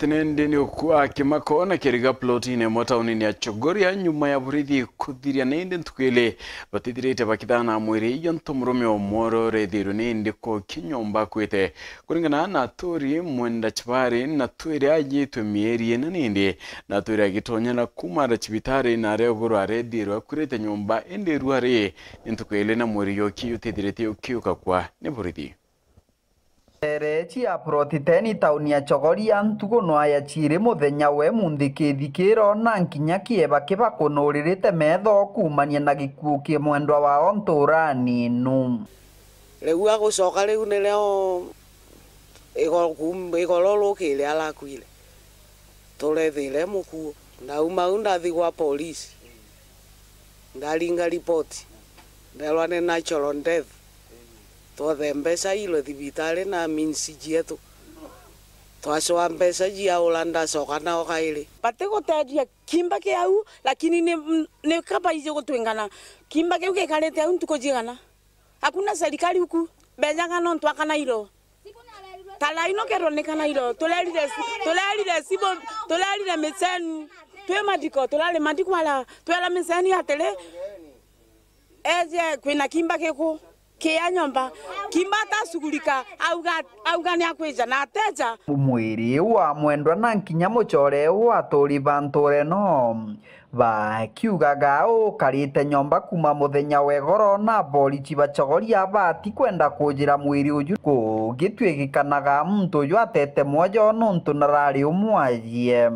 tene ndini akima kona keriga plotine motaunini ya chogoria nyuma ya burithi kuthiria nindi ntukile batithirite bakithana mwiri iyo ntumurume omworo rethiru nindi ko kinyomba kwete kuringana na turi mwenda chibari na aji tumieri mieri na ndi na twiri agitonyana kuma ara chibitari na are uguru arethiru akurite nyomba indiru ari ntukile na mwiri yoki utithirite ukiuka kakwa ni burithi mbere chi ya protiteni tauni ya chogori ya ntuko no haya chiri muthenya we mundi kithi kiro na nkinya kieba kiba kono ulirite medho kumania na gikuo kie mwendwa wa onturani nu leu ago soka leu ne leo igoro kum igoro lo kile ala kuile tole thile muku na umau ndathi gwa police ndalinga report ndalwane natural death twethe mbeca irwe thibitarä na minci cietå twacoa mbeca jiaåra ndacoka nao kairä batä gå tendia kimba kä au lakini nä kabaije gå twängana kimba kä u gä karä te au ntukå jigana akuna serikali huku mbenyaga no twakana iro talaino kerwo nä kana iro tå rerire cibo tå rerire mä cenu twä madiko tå rarä madiko ara twä ra mä ceni atä rä eje kwä na kimba kä kå kä a nyomba kima atasugurika auga nä akwä na ateja mwiri wa mwendwa na nkinya må core å atå ri bantå no bakiugaga å karä te nyomba kuma må thenya wegoro na borici bacogoria bati kwenda kå njä ra mwä rä å ju kå ngä tuä gä kanaga må ntå å ju atete mwojo nå ntå nararä å mwarie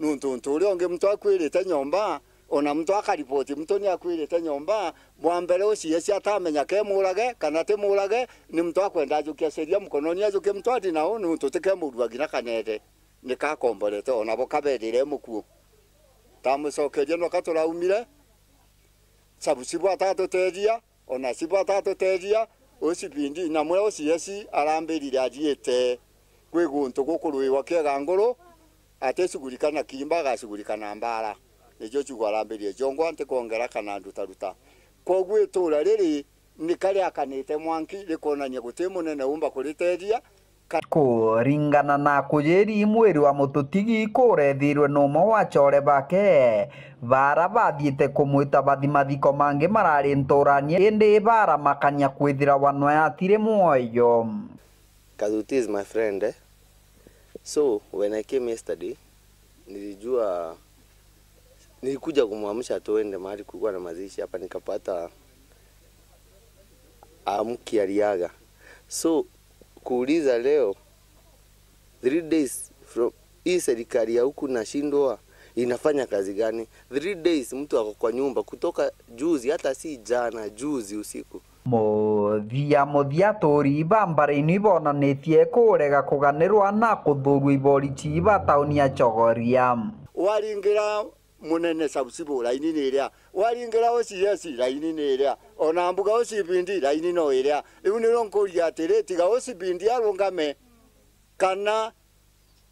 nå ntå å rä a å ngä må twakwä rä te nyomba ona mtu akaripoti mtu ni akwire akwirite nyomba mwambere ucie si atamenya ke murage kana ti murage ni mtu akwenda ajukia seria ni ajuke mtu ati na nao ni tutike murwa gina kanete ni kakomborete onabo kabethire mukuo tamucokeria no katuraumire cabu cibu tejia ona tejia cibu atatutethia ucibindi namwe ucieci arambirire athiite kwi guntu gukurwiwa kiega nguru atisugurikana kimba agacugurikana mbara nä njigwarambirie jongwa ntä kongera kana ndutaruta koguo itå ra rä ni kare karä te mwanki rä konania gå tä må umba kå rä teria kuringana na kujeri mwiri wa mututigi kurethirwe mo wa chore bake bara bathiite kumwita mathimathiko mangi marari nturanie indi bara makanya kwithira wanwa yatire mwoyo Kazuti is my friend eh? so when I came yesterday nilijua nilikuja kumwamsha tuende mahali kulikuwa na mazishi hapa, nikapata amki aliaga, so kuuliza leo three days from hii serikali ya huku nashindwa inafanya kazi gani? Three days mtu ako kwa nyumba kutoka juzi, hata si jana, juzi usiku muthia muthia turi ibambara-ini ibonanitie kurega kuganirwa na kuthurwa ibori ciiba tauni ya chogoria waringira munene sabusibu laini ni iria walingira yesi laini ni iria ona mbuga bindi laini no iria iu nilo ya atiri tiga osi bindi OCPD arungame kana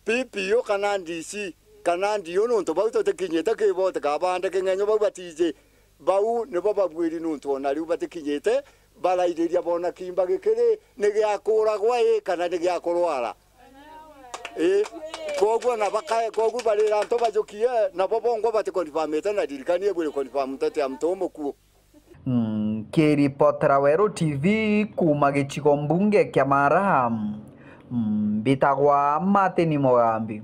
pipi yo kana ndisi kana ndi ndio nuntu bau tutikinyite kibote kabande king'enyo bau batije bau nibo babwiri nuntu ona riu batikinyite barairiria bona kimba gikiri ni giakuragwa i kana ni giakurwara Eh, koguo na bakae koguo barira nto bajukie na bobongo batikonfamite na dirikanie bwire konfamu tete amtomukuo nkiripotera mm, weru tv kuma gicigo mbunge kia maraha mm, bitagwa matini mogambi